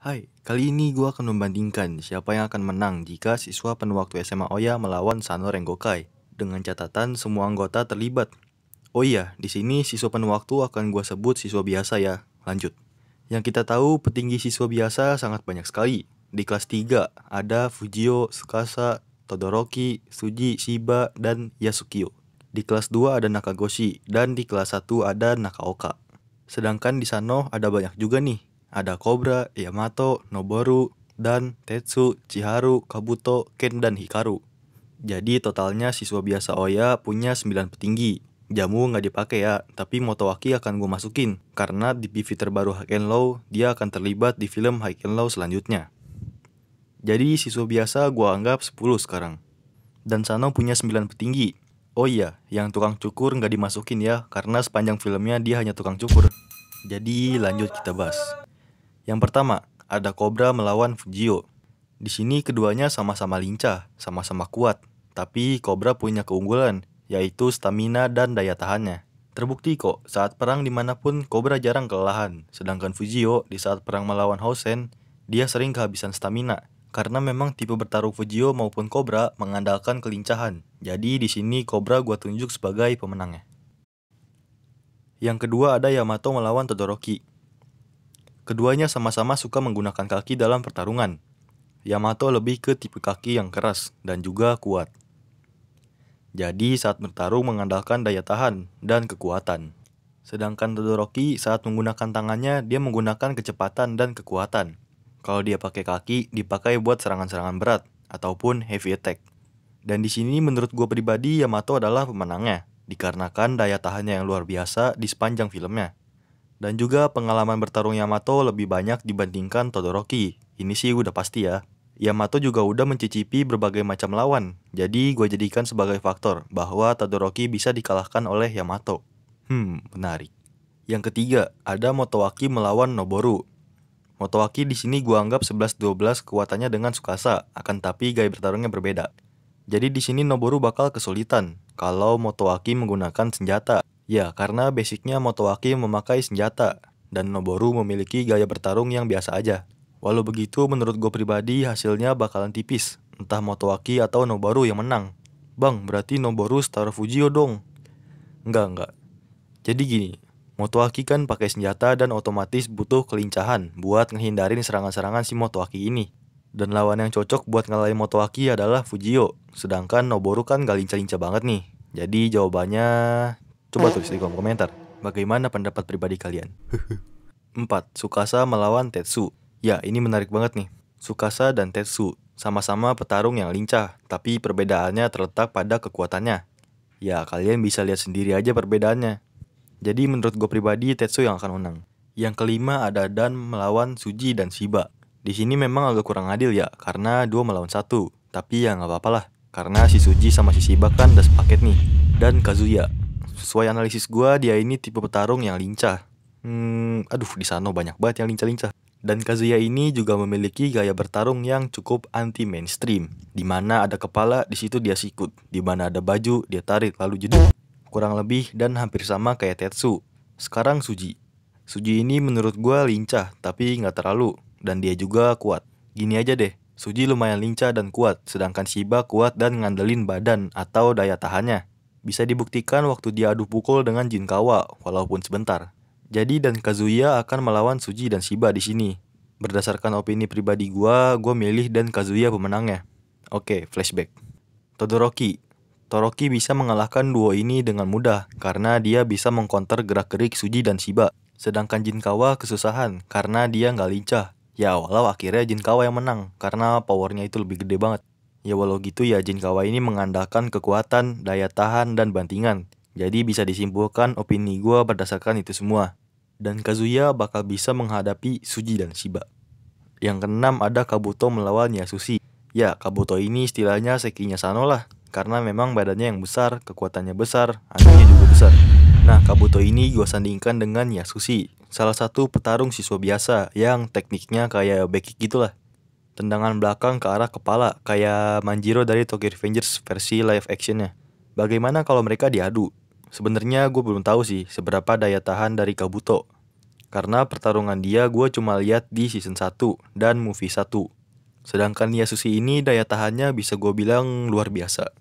Hai, kali ini gue akan membandingkan siapa yang akan menang jika siswa penuh waktu SMA Oya melawan Sano Renggokai. Dengan catatan semua anggota terlibat. Oh iya, di sini siswa penuh waktu akan gue sebut siswa biasa ya. Lanjut. Yang kita tahu petinggi siswa biasa sangat banyak sekali. Di kelas 3 ada Fujio, Sukasa, Todoroki, Suji, Shiba, dan Yasukio. Di kelas 2 ada Nakagoshi, dan di kelas 1 ada Nakaoka. Sedangkan di Sano ada banyak juga nih ada Cobra, Yamato, Noboru, Dan, Tetsu, Chiharu, Kabuto, Ken, dan Hikaru. Jadi totalnya siswa biasa Oya punya 9 petinggi. Jamu nggak dipakai ya, tapi Motowaki akan gue masukin. Karena di PV terbaru High and Low, dia akan terlibat di film High and Low selanjutnya. Jadi siswa biasa gue anggap 10 sekarang. Dan Sano punya 9 petinggi. Oh iya, yang tukang cukur nggak dimasukin ya, karena sepanjang filmnya dia hanya tukang cukur. Jadi lanjut kita bahas. Yang pertama, ada Cobra melawan Fujio. Di sini keduanya sama-sama lincah, sama-sama kuat, tapi Cobra punya keunggulan, yaitu stamina dan daya tahannya. Terbukti kok, saat perang dimanapun Cobra jarang kelelahan, sedangkan Fujio di saat perang melawan Hosen, dia sering kehabisan stamina, karena memang tipe bertarung Fujio maupun Cobra mengandalkan kelincahan. Jadi di sini Cobra gua tunjuk sebagai pemenangnya. Yang kedua ada Yamato melawan Todoroki. Keduanya sama-sama suka menggunakan kaki dalam pertarungan. Yamato lebih ke tipe kaki yang keras dan juga kuat. Jadi saat bertarung mengandalkan daya tahan dan kekuatan. Sedangkan Todoroki saat menggunakan tangannya dia menggunakan kecepatan dan kekuatan. Kalau dia pakai kaki, dipakai buat serangan-serangan berat ataupun heavy attack. Dan di sini menurut gue pribadi Yamato adalah pemenangnya dikarenakan daya tahannya yang luar biasa di sepanjang filmnya. Dan juga pengalaman bertarung Yamato lebih banyak dibandingkan Todoroki. Ini sih udah pasti ya. Yamato juga udah mencicipi berbagai macam lawan, jadi gue jadikan sebagai faktor bahwa Todoroki bisa dikalahkan oleh Yamato. Hmm, menarik. Yang ketiga, ada Motowaki melawan Noboru. Motowaki di sini gue anggap 11-12 kekuatannya dengan Sukasa, akan tapi gaya bertarungnya berbeda. Jadi di sini Noboru bakal kesulitan kalau Motowaki menggunakan senjata, Ya, karena basicnya Motowaki memakai senjata, dan Noboru memiliki gaya bertarung yang biasa aja. Walau begitu, menurut gue pribadi hasilnya bakalan tipis, entah Motowaki atau Noboru yang menang. Bang, berarti Noboru Star Fujio dong. Enggak, enggak. Jadi gini, Motowaki kan pakai senjata dan otomatis butuh kelincahan buat ngehindarin serangan-serangan si Motowaki ini. Dan lawan yang cocok buat ngalahin Motowaki adalah Fujio, sedangkan Noboru kan gak lincah-lincah banget nih. Jadi jawabannya Coba hmm. tulis di kolom komentar. Bagaimana pendapat pribadi kalian? 4. Sukasa melawan Tetsu. Ya, ini menarik banget nih. Sukasa dan Tetsu sama-sama petarung yang lincah, tapi perbedaannya terletak pada kekuatannya. Ya, kalian bisa lihat sendiri aja perbedaannya. Jadi menurut gue pribadi Tetsu yang akan menang. Yang kelima ada Dan melawan Suji dan Shiba. Di sini memang agak kurang adil ya, karena dua melawan satu. Tapi ya nggak apa-apa lah, karena si Suji sama si Shiba kan udah sepaket nih. Dan Kazuya, sesuai analisis gue dia ini tipe petarung yang lincah. Hmm, aduh di sana banyak banget yang lincah-lincah. Dan Kazuya ini juga memiliki gaya bertarung yang cukup anti mainstream. Di mana ada kepala, di situ dia sikut. Di mana ada baju, dia tarik lalu jeduk. Kurang lebih dan hampir sama kayak Tetsu. Sekarang Suji. Suji ini menurut gue lincah, tapi nggak terlalu. Dan dia juga kuat. Gini aja deh, Suji lumayan lincah dan kuat, sedangkan Shiba kuat dan ngandelin badan atau daya tahannya. Bisa dibuktikan waktu dia adu pukul dengan Jin Jinkawa, walaupun sebentar. Jadi dan Kazuya akan melawan Suji dan Shiba di sini. Berdasarkan opini pribadi gua, gua milih dan Kazuya pemenangnya. Oke, flashback. Todoroki. Todoroki bisa mengalahkan duo ini dengan mudah karena dia bisa mengkonter gerak-gerik Suji dan Shiba. Sedangkan Jin Jinkawa kesusahan karena dia nggak lincah. Ya walau akhirnya Jin Jinkawa yang menang karena powernya itu lebih gede banget. Ya walau gitu ya Jin Kawa ini mengandalkan kekuatan, daya tahan, dan bantingan. Jadi bisa disimpulkan opini gue berdasarkan itu semua. Dan Kazuya bakal bisa menghadapi Suji dan Shiba. Yang keenam ada Kabuto melawan Yasushi. Ya, Kabuto ini istilahnya Sekinya Sano lah. Karena memang badannya yang besar, kekuatannya besar, anginnya juga besar. Nah, Kabuto ini gue sandingkan dengan Yasushi. Salah satu petarung siswa biasa yang tekniknya kayak Becky gitulah tendangan belakang ke arah kepala kayak Manjiro dari Tokyo Revengers versi live actionnya. Bagaimana kalau mereka diadu? Sebenarnya gue belum tahu sih seberapa daya tahan dari Kabuto. Karena pertarungan dia gue cuma lihat di season 1 dan movie 1. Sedangkan Yasushi ini daya tahannya bisa gue bilang luar biasa.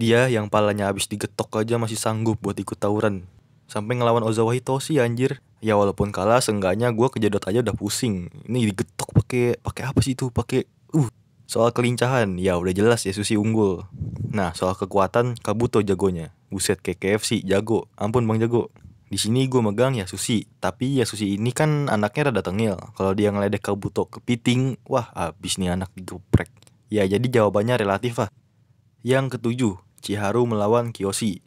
Dia yang palanya habis digetok aja masih sanggup buat ikut tawuran. Sampai ngelawan Ozawa Hitoshi anjir. Ya walaupun kalah seenggaknya gue kejedot aja udah pusing. Ini digetok pakai pakai apa sih itu? Pakai uh soal kelincahan. Ya udah jelas ya Susi unggul. Nah, soal kekuatan Kabuto jagonya. Buset kayak KFC jago. Ampun Bang Jago. Di sini gue megang ya Susi, tapi ya Susi ini kan anaknya rada tengil. Kalau dia ngeledek Kabuto kepiting, wah abis nih anak geprek. Ya jadi jawabannya relatif lah. Yang ketujuh, Chiharu melawan Kiyoshi.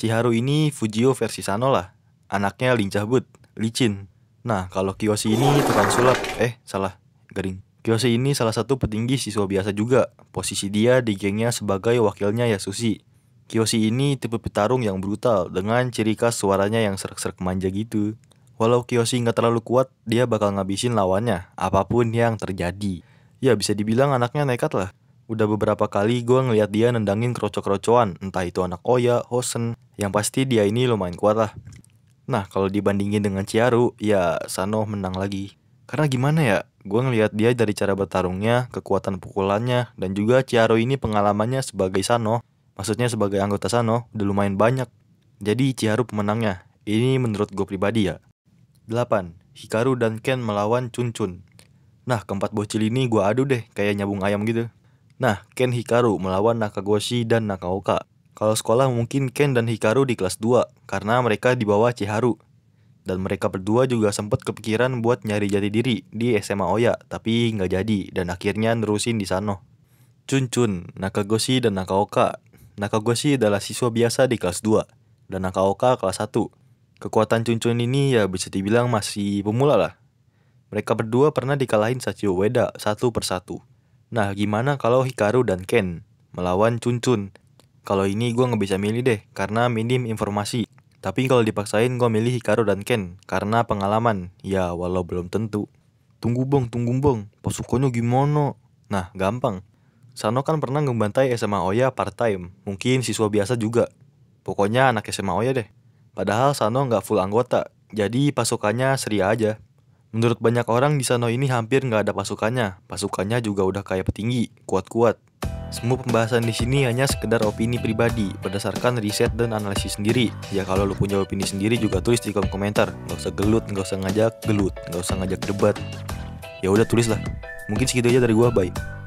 Chiharu ini Fujio versi Sano lah. Anaknya lincah but, licin. Nah, kalau Kiyoshi ini tukang sulap. Eh, salah, garing. Kiyoshi ini salah satu petinggi siswa biasa juga. Posisi dia di gengnya sebagai wakilnya Yasushi. Kiyoshi ini tipe petarung yang brutal dengan ciri khas suaranya yang serak-serak manja gitu. Walau Kiyoshi nggak terlalu kuat, dia bakal ngabisin lawannya, apapun yang terjadi. Ya bisa dibilang anaknya nekat lah. Udah beberapa kali gue ngeliat dia nendangin kroco-krocoan, entah itu anak Oya, Hosen, yang pasti dia ini lumayan kuat lah. Nah, kalau dibandingin dengan Ciaru, ya Sano menang lagi. Karena gimana ya, gue ngeliat dia dari cara bertarungnya, kekuatan pukulannya, dan juga Ciaru ini pengalamannya sebagai Sano, maksudnya sebagai anggota Sano, udah lumayan banyak. Jadi Ciaru pemenangnya, ini menurut gue pribadi ya. 8. Hikaru dan Ken melawan Chun Chun. Nah, keempat bocil ini gue adu deh, kayak nyabung ayam gitu. Nah, Ken Hikaru melawan Nakagoshi dan Nakaoka. Kalau sekolah mungkin Ken dan Hikaru di kelas 2 karena mereka di bawah Chiharu. Dan mereka berdua juga sempat kepikiran buat nyari jati diri di SMA Oya, tapi nggak jadi dan akhirnya nerusin di sana. Chun Chun, Nakagoshi dan Nakaoka. Nakagoshi adalah siswa biasa di kelas 2 dan Nakaoka kelas 1. Kekuatan Chun Chun ini ya bisa dibilang masih pemula lah. Mereka berdua pernah dikalahin Sachio Weda satu persatu. Nah, gimana kalau Hikaru dan Ken melawan Chun Chun Kalau ini gue nggak bisa milih deh, karena minim informasi. Tapi kalau dipaksain gue milih Hikaru dan Ken, karena pengalaman. Ya, walau belum tentu. Tunggu bong tunggu bong pasukannya gimana? Nah, gampang. Sano kan pernah ngebantai SMA Oya part-time, mungkin siswa biasa juga. Pokoknya anak SMA Oya deh. Padahal Sano nggak full anggota, jadi pasukannya seria aja. Menurut banyak orang, di sana ini hampir nggak ada pasukannya. Pasukannya juga udah kayak petinggi, kuat-kuat. Semua pembahasan di sini hanya sekedar opini pribadi, berdasarkan riset dan analisis sendiri. Ya kalau lu punya opini sendiri juga tulis di kolom komentar. Nggak usah gelut, nggak usah ngajak gelut, nggak usah ngajak debat. Ya udah tulislah. Mungkin segitu aja dari gua, bye.